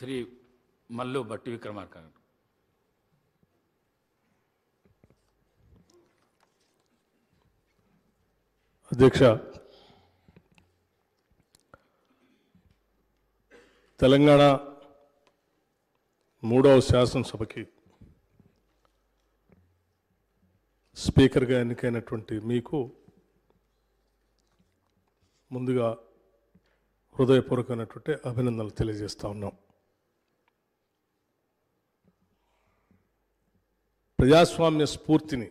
శ్రీ మల్లు భట్టి విక్రమార్క అధ్యక్ష తెలంగాణ మూడవ శాసనసభకి స్పీకర్గా ఎన్నికైనటువంటి మీకు ముందుగా హృదయపూర్వకమైనటువంటి అభినందనలు తెలియజేస్తూ ఉన్నాం ప్రజాస్వామ్య స్ఫూర్తిని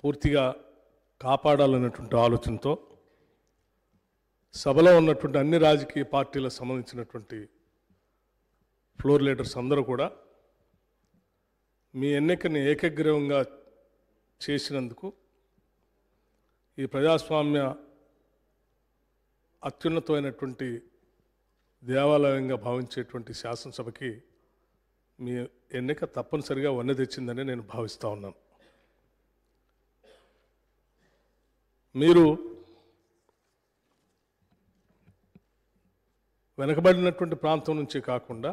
పూర్తిగా కాపాడాలన్నటువంటి ఆలోచనతో సభలో ఉన్నటువంటి అన్ని రాజకీయ పార్టీలకు సంబంధించినటువంటి ఫ్లోర్ లీడర్స్ అందరూ కూడా మీ ఎన్నికని ఏకగ్రీవంగా చేసినందుకు ఈ ప్రజాస్వామ్య అత్యున్నతమైనటువంటి దేవాలయంగా భావించేటువంటి శాసనసభకి మీ ఎన్నిక తప్పనిసరిగా వన్నె తెచ్చిందని నేను భావిస్తూ ఉన్నాను మీరు వెనకబడినటువంటి ప్రాంతం నుంచి కాకుండా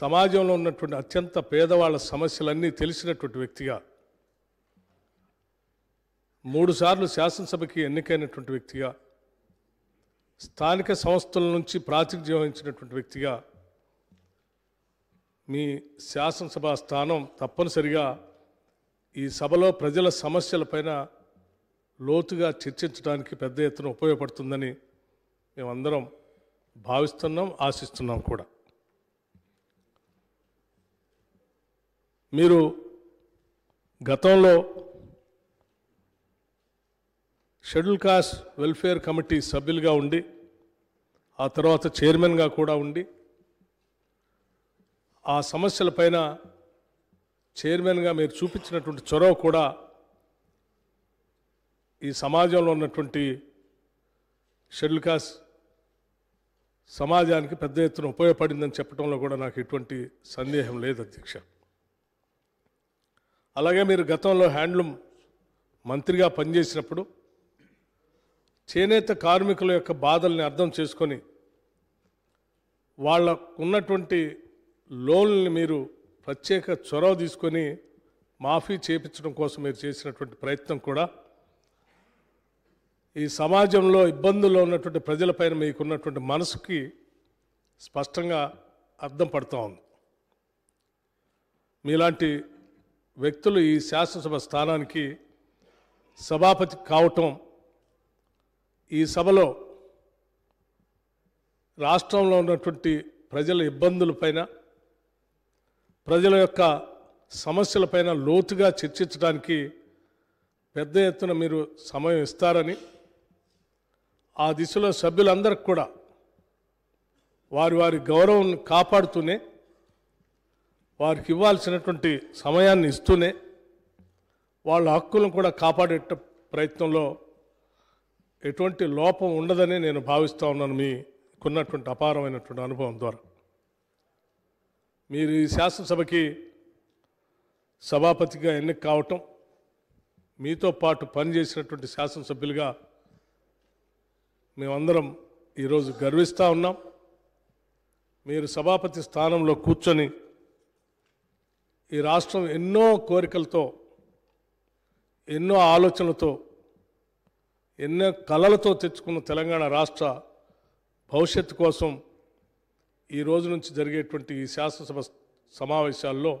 సమాజంలో ఉన్నటువంటి అత్యంత పేదవాళ్ళ సమస్యలన్నీ తెలిసినటువంటి వ్యక్తిగా మూడుసార్లు శాసనసభకి ఎన్నికైనటువంటి వ్యక్తిగా స్థానిక సంస్థల నుంచి ప్రాతినిధ్యం వహించినటువంటి వ్యక్తిగా మీ శాసనసభ స్థానం తప్పనిసరిగా ఈ సభలో ప్రజల సమస్యలపైన లోతుగా చర్చించడానికి పెద్ద ఎత్తున ఉపయోగపడుతుందని మేమందరం భావిస్తున్నాం ఆశిస్తున్నాం కూడా మీరు గతంలో షెడ్యూల్ కాస్ట్ వెల్ఫేర్ కమిటీ సభ్యులుగా ఉండి ఆ తర్వాత చైర్మన్గా కూడా ఉండి ఆ సమస్యల పైన చైర్మన్గా మీరు చూపించినటువంటి చొరవ కూడా ఈ సమాజంలో ఉన్నటువంటి షెడ్యూల్ కాస్ట్ సమాజానికి పెద్ద ఎత్తున ఉపయోగపడిందని చెప్పడంలో కూడా నాకు ఎటువంటి సందేహం లేదు అధ్యక్ష అలాగే మీరు గతంలో హ్యాండ్లూమ్ మంత్రిగా పనిచేసినప్పుడు చేనేత కార్మికుల యొక్క బాధల్ని అర్థం చేసుకొని వాళ్ళకున్నటువంటి లోన్లు మీరు ప్రత్యేక చొరవ తీసుకొని మాఫీ చేపించడం కోసం మీరు చేసినటువంటి ప్రయత్నం కూడా ఈ సమాజంలో ఇబ్బందుల్లో ఉన్నటువంటి ప్రజలపైన మీకున్నటువంటి మనసుకి స్పష్టంగా అర్థం పడుతూ ఉంది మీలాంటి వ్యక్తులు ఈ శాసనసభ స్థానానికి సభాపతి కావటం ఈ సభలో రాష్ట్రంలో ఉన్నటువంటి ప్రజల ఇబ్బందులపైన ప్రజల యొక్క సమస్యలపైన లోతుగా చర్చించడానికి పెద్ద ఎత్తున మీరు సమయం ఇస్తారని ఆ దిశలో సభ్యులందరికి కూడా వారి వారి గౌరవం కాపాడుతూనే వారికి ఇవ్వాల్సినటువంటి సమయాన్ని ఇస్తూనే వాళ్ళ హక్కులను కూడా కాపాడే ప్రయత్నంలో ఎటువంటి లోపం ఉండదని నేను భావిస్తూ ఉన్నాను మీకున్నటువంటి అపారమైనటువంటి అనుభవం ద్వారా మీరు ఈ శాసనసభకి సభాపతిగా ఎన్నిక కావటం మీతో పాటు పనిచేసినటువంటి శాసనసభ్యులుగా మేమందరం ఈరోజు గర్విస్తూ ఉన్నాం మీరు సభాపతి స్థానంలో కూర్చొని ఈ రాష్ట్రం ఎన్నో కోరికలతో ఎన్నో ఆలోచనలతో ఎన్నో కళలతో తెచ్చుకున్న తెలంగాణ రాష్ట్ర భవిష్యత్తు కోసం ఈ రోజు నుంచి జరిగేటువంటి ఈ శాసనసభ సమావేశాల్లో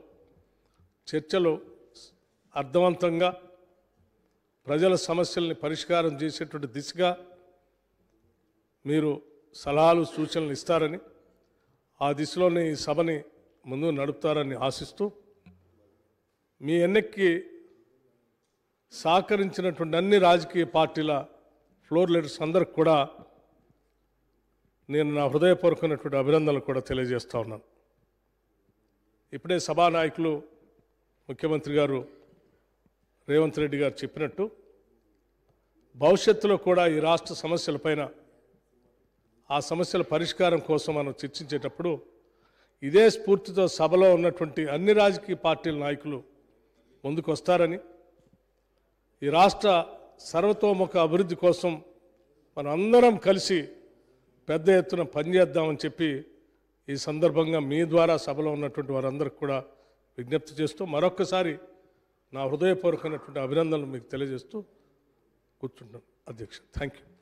చర్చలు అర్థవంతంగా ప్రజల సమస్యల్ని పరిష్కారం చేసేటువంటి దిశగా మీరు సలహాలు సూచనలు ఇస్తారని ఆ దిశలోనే ఈ సభని ముందు నడుపుతారని ఆశిస్తూ మీ ఎన్నికకి సహకరించినటువంటి అన్ని రాజకీయ పార్టీల ఫ్లోర్ లీడర్స్ అందరికి కూడా నేను నా హృదయపూర్వకమైనటువంటి అభినందనలు కూడా తెలియజేస్తూ ఉన్నాను ఇప్పుడే సభానాయకులు ముఖ్యమంత్రి గారు రేవంత్ రెడ్డి గారు చెప్పినట్టు భవిష్యత్తులో కూడా ఈ రాష్ట్ర సమస్యలపైన ఆ సమస్యల పరిష్కారం కోసం మనం చర్చించేటప్పుడు ఇదే స్ఫూర్తితో సభలో ఉన్నటువంటి అన్ని రాజకీయ పార్టీల నాయకులు ముందుకు వస్తారని ఈ రాష్ట్ర సర్వతోముఖ అభివృద్ధి కోసం మనందరం కలిసి పెద్ద ఎత్తున పని చేద్దామని చెప్పి ఈ సందర్భంగా మీ ద్వారా సభలో ఉన్నటువంటి వారందరికి కూడా విజ్ఞప్తి చేస్తూ మరొక్కసారి నా హృదయపూర్వకమైనటువంటి అభినందనలు మీకు తెలియజేస్తూ కూర్చుంటాను అధ్యక్ష థ్యాంక్ యూ